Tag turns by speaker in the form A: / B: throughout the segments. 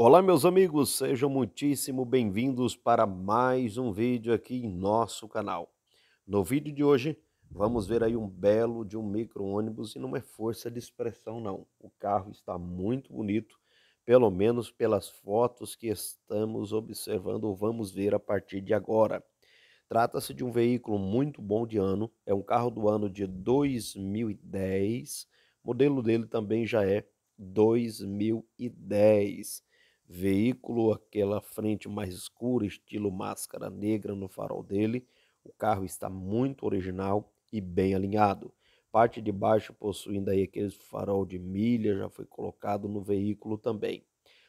A: Olá, meus amigos, sejam muitíssimo bem-vindos para mais um vídeo aqui em nosso canal. No vídeo de hoje, vamos ver aí um belo de um micro-ônibus e não é força de expressão, não. O carro está muito bonito, pelo menos pelas fotos que estamos observando ou vamos ver a partir de agora. Trata-se de um veículo muito bom de ano, é um carro do ano de 2010, o modelo dele também já é 2010 veículo, aquela frente mais escura, estilo máscara negra no farol dele. O carro está muito original e bem alinhado. Parte de baixo possuindo aí aquele farol de milha, já foi colocado no veículo também.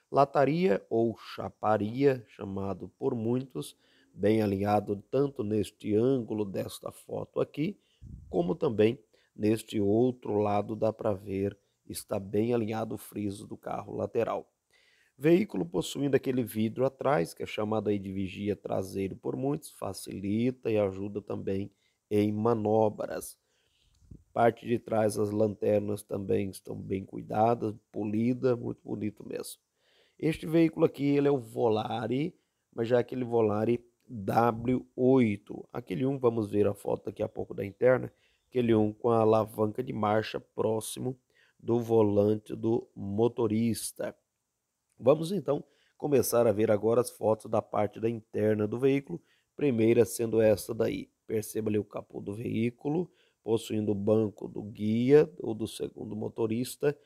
A: Lataria ou chaparia, chamado por muitos, bem alinhado tanto neste ângulo desta foto aqui, como também neste outro lado dá para ver, está bem alinhado o friso do carro lateral. Veículo possuindo aquele vidro atrás, que é chamado aí de vigia traseiro por muitos, facilita e ajuda também em manobras. Parte de trás, as lanternas também estão bem cuidadas, polida, muito bonito mesmo. Este veículo aqui, ele é o Volare, mas já é aquele Volare W8. Aquele um, vamos ver a foto daqui a pouco da interna, aquele um com a alavanca de marcha próximo do volante do motorista. Vamos então começar a ver agora as fotos da parte da interna do veículo, primeira sendo esta daí. Perceba ali o capô do veículo, possuindo o banco do guia ou do segundo motorista,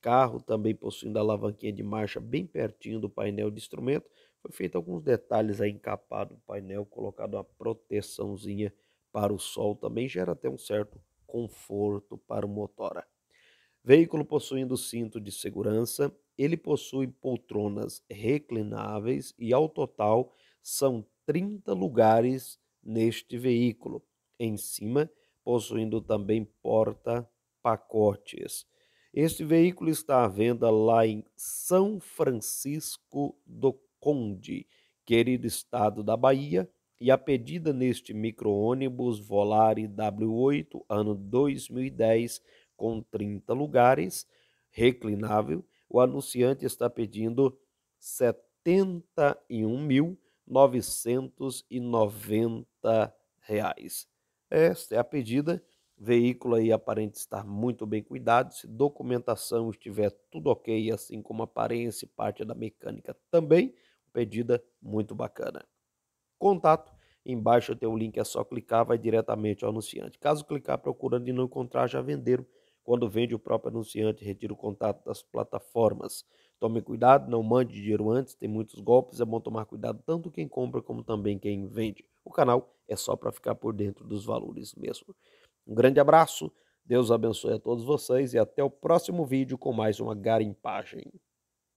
A: carro também possuindo a alavanquinha de marcha bem pertinho do painel de instrumento. Foi feito alguns detalhes aí encapado o painel, colocado uma proteçãozinha para o sol também, gera até um certo conforto para o motora. Veículo possuindo cinto de segurança, ele possui poltronas reclináveis e ao total são 30 lugares neste veículo. Em cima, possuindo também porta-pacotes. Este veículo está à venda lá em São Francisco do Conde, querido estado da Bahia, e a pedida neste micro-ônibus Volare W8, ano 2010, com 30 lugares, reclinável, o anunciante está pedindo 71.990 reais. Esta é a pedida. Veículo aí aparente estar muito bem cuidado. Se documentação estiver tudo ok, assim como aparência e parte da mecânica também, pedida muito bacana. Contato. Embaixo tem o link, é só clicar, vai diretamente ao anunciante. Caso clicar procurando e não encontrar, já venderam. Quando vende, o próprio anunciante retira o contato das plataformas. Tome cuidado, não mande dinheiro antes, tem muitos golpes, é bom tomar cuidado tanto quem compra como também quem vende. O canal é só para ficar por dentro dos valores mesmo. Um grande abraço, Deus abençoe a todos vocês e até o próximo vídeo com mais uma garimpagem.